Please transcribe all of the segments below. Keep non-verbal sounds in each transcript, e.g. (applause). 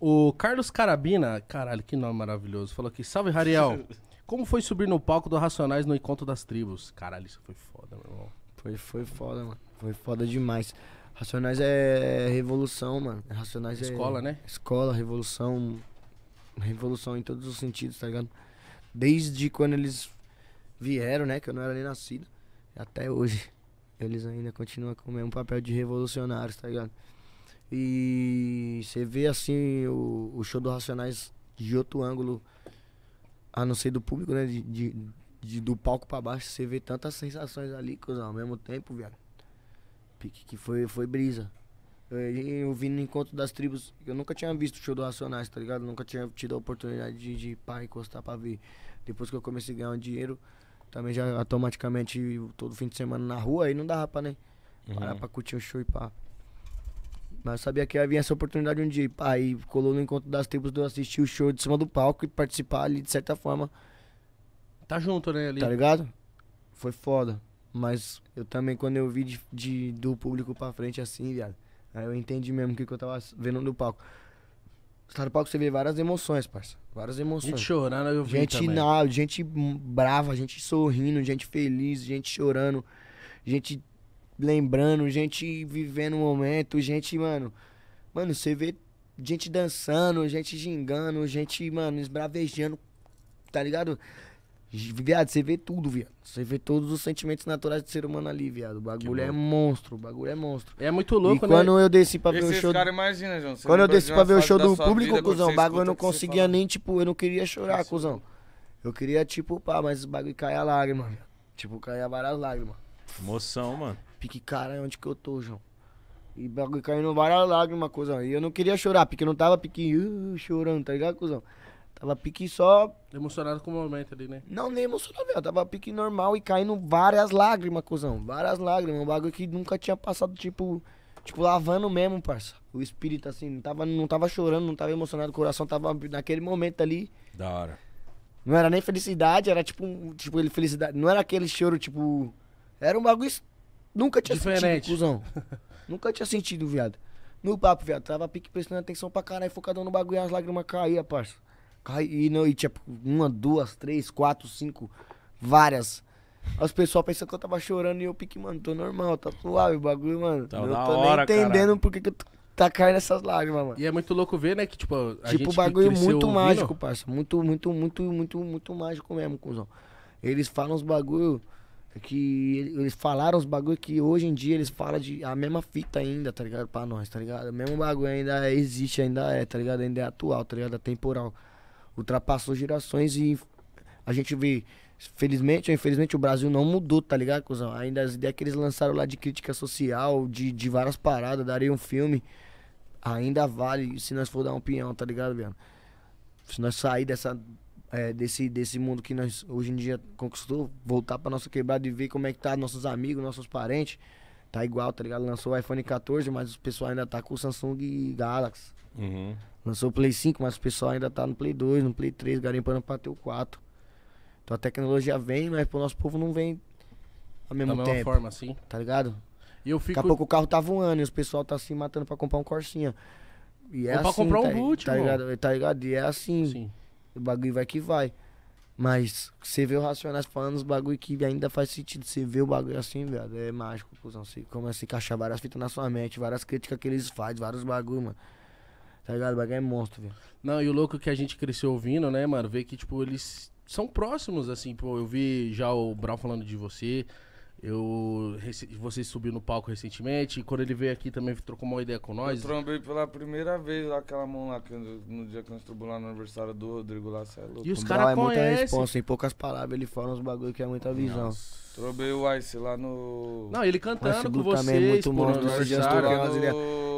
O Carlos Carabina, caralho, que nome maravilhoso, falou aqui: Salve, Rariel. (laughs) Como foi subir no palco do Racionais no Encontro das Tribos? Caralho, isso foi foda, meu irmão. Foi, foi foda, mano. Foi foda demais. Racionais é revolução, mano. Racionais escola, é. Escola, né? Escola, revolução. Revolução em todos os sentidos, tá ligado? Desde quando eles vieram, né? Que eu não era nem nascido. Até hoje. Eles ainda continuam com o mesmo papel de revolucionários, tá ligado? E você vê assim o, o, show do Racionais de outro ângulo, a não ser do público, né? De, de, de do palco para baixo, você vê tantas sensações ali, cuzão, ao mesmo tempo, viado. Pique que foi, foi brisa. Eu, eu vim no encontro das tribos, eu nunca tinha visto o show do Racionais, tá ligado? Nunca tinha tido a oportunidade de, de pá, encostar pra ver. Depois que eu comecei a ganhar um dinheiro, também já automaticamente todo fim de semana na rua, aí não dava pra, né? Parar uhum. pra curtir o show e pá. Mas eu sabia que ia vir essa oportunidade um dia. Aí colou no encontro das tribos de eu assistir o show de cima do palco e participar ali de certa forma. Tá junto, né? Ali. Tá ligado? Foi foda. Mas eu também, quando eu vi de, de do público pra frente assim, viado, aí eu entendi mesmo o que, que, eu tava vendo no palco. Você tá no palco, você vê várias emoções, parça. Várias emoções. Gente chorando, eu vi Gente, também. na, gente brava, gente sorrindo, gente feliz, gente chorando, gente lembrando, gente vivendo o momento, gente, mano. Mano, você vê gente dançando, gente gingando, gente, mano, esbravejando, tá ligado? Viado, você vê tudo, viado. Você vê todos os sentimentos naturais do ser humano ali, viado. O bagulho é monstro, o bagulho é monstro. É muito louco, e quando né? quando eu desci pra ver Esses o show. Cara, imagina, João, quando eu desci pra ver o show do público, cuzão, o bagulho eu não conseguia nem, tipo, eu não queria chorar, Isso. cuzão. Eu queria, tipo, pá, mas o bagulho caia lágrima, viado. Tipo, caia várias lágrimas. Emoção, mano. Pique, cara, é onde que eu tô, João? E bagulho caindo várias lágrimas, cuzão. E eu não queria chorar, porque eu não tava pique uh, chorando, tá ligado, cuzão? Tava pique só. Emocionado com o momento ali, né? Não, nem emocionado, eu tava pique normal e caindo várias lágrimas, cuzão. Várias lágrimas. Um bagulho que nunca tinha passado, tipo. Tipo, lavando mesmo, parça. O espírito, assim, não tava, não tava chorando, não tava emocionado, o coração tava naquele momento ali. Da hora. Não era nem felicidade, era tipo, tipo, ele felicidade. Não era aquele choro, tipo. Era um bagulho Nunca tinha Diferente. sentido, cuzão. (laughs) Nunca tinha sentido, viado. No papo, viado, tava pique prestando atenção pra caralho, focadão no bagulho, as lágrimas caíam, parça. e não, e tipo, uma, duas, três, quatro, cinco, várias. As pessoas pensam que eu tava chorando e eu pique, mano, tô normal, tá suave o bagulho, mano. Tá eu tô hora, nem entendendo por que que eu tá caindo essas lágrimas, mano. E é muito louco ver, né? Que tipo, a tipo, gente tipo, o bagulho muito ouvindo- mágico, parça. Muito, muito, muito, muito, muito mágico mesmo, cuzão. Eles falam os bagulho é que eles falaram os bagulho que hoje em dia eles falam de a mesma fita ainda, tá ligado? Pra nós, tá ligado? O mesmo bagulho ainda existe, ainda é, tá ligado? Ainda é atual, tá ligado? É temporal. Ultrapassou gerações e a gente vê, felizmente ou infelizmente, o Brasil não mudou, tá ligado, cuzão? Ainda as ideias que eles lançaram lá de crítica social, de, de várias paradas, daria um filme, ainda vale se nós for dar um pinhão, tá ligado, Viano? Se nós sair dessa é, desse, desse mundo que nós hoje em dia conquistou, voltar pra nossa quebrada e ver como é que tá nossos amigos, nossos parentes. Tá igual, tá ligado? Lançou o iPhone 14, mas o pessoal ainda tá com o Samsung Galaxy. Uhum. Lançou o Play 5, mas o pessoal ainda tá no Play 2, no Play 3, garimpando pra ter o 4. Então a tecnologia vem, mas pro nosso povo não vem ao mesmo da tempo. mesma forma, assim. Tá ligado? E eu fico... Daqui a pouco o carro tá voando e os pessoal tá se matando pra comprar um Corsinha. E é Ou assim, pra comprar um tá, boot, tá ligado? Tá ligado? E é assim. Sim o bagulho vai que vai. Mas você vê o Racionais falando os bagulho que ainda faz sentido. Você vê o bagulho assim, velho. É mágico, cuzão. Você começa a encaixar várias fitas na sua mente, várias críticas que eles fazem, vários bagulho, mano. Tá ligado? O bagulho é monstro, velho. Não, e o louco que a gente cresceu ouvindo, né, mano? Ver que, tipo, eles são próximos, assim. Pô, eu vi já o Brau falando de você. Eu, você subiu no palco recentemente, e quando ele veio aqui também trocou uma ideia com nós. Eu trombei pela primeira vez lá aquela mão lá, que no, dia que nós trombamos lá no aniversário do Rodrigo lá, é louco. E os caras conhecem. É muita resposta, em poucas palavras ele fala uns bagulho que é muita visão. Nossa. Trombei o Ice lá no... Não, ele cantando com vocês. também é muito monstro, esse dia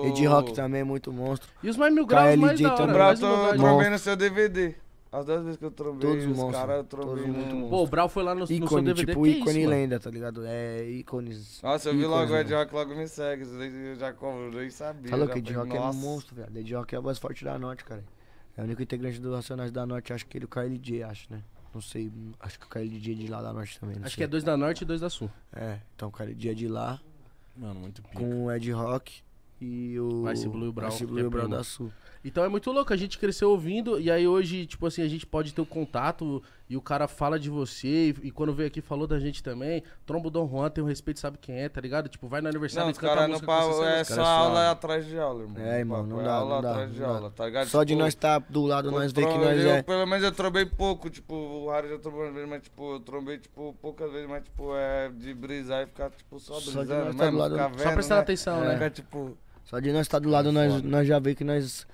Ed Rock também é muito monstro. E os mais mil graus KLJ mais da hora. Também. Eu mil Trombei no seu DVD. As duas vezes que eu trombei Todos os, monstros, caras, eu trombei. Todos muito monstro. Pô, o Brau foi lá no, ícone, no seu DVD. Tipo, ícone isso, lenda, tá ligado? É, ícones. Nossa, eu ícones, vi logo o Ed Rock, logo me segue. Eu já eu nem sabia. Falou que Ed Rock é um monstro, velho. Ed Rock é o mais forte da Norte, cara. É o único integrante do Racionais da Norte, acho que ele, o J, acho, né? Não sei, acho que o J é de lá da Norte também. Acho sei. que é dois da Norte e dois da Sul. É, então o J é de lá. Mano, muito pica. Com o Ed Rock e o Ice Blue e o Brau, Ice Blue e o Brau da Sul. Então é muito louco, a gente cresceu ouvindo e aí hoje, tipo assim, a gente pode ter o um contato e o cara fala de você e, e, quando veio aqui falou da gente também. Trombo Dom Juan tem um respeito, sabe quem é, tá ligado? Tipo, vai no aniversário não, e canta cara a não é, só aula é atrás de aula, irmão. É, irmão, não, não é dá, aula não dá, atrás de aula, tá ligado? Só tipo, de nós estar tá do lado, nós ver que nós eu, é... Pelo menos eu trombei pouco, tipo, o Harry já trombou uma vez, mas tipo, eu trombei, tipo, poucas vezes, mas tipo, é de brisar e ficar, tipo, só brisando. Tá só, tá só prestando né? atenção, né? Ficar, tipo... Só de nós estar tá do lado, é nós, nós já vê que nós.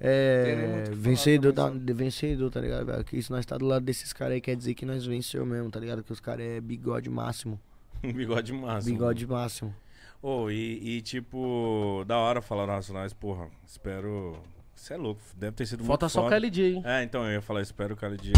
É, vencedor, tá, vencedor, tá ligado, velho? Que se nós tá do lado desses caras aí, quer dizer que nós venceu mesmo, tá ligado? Que os caras é (laughs) bigode máximo. bigode máximo. Bigode máximo. Oh, e, e, tipo, da hora falar nossa, nós, porra, espero. Você é louco, deve ter sido Falta muito Falta só o KLJ, hein? É, então eu ia falar, espero o KLJ.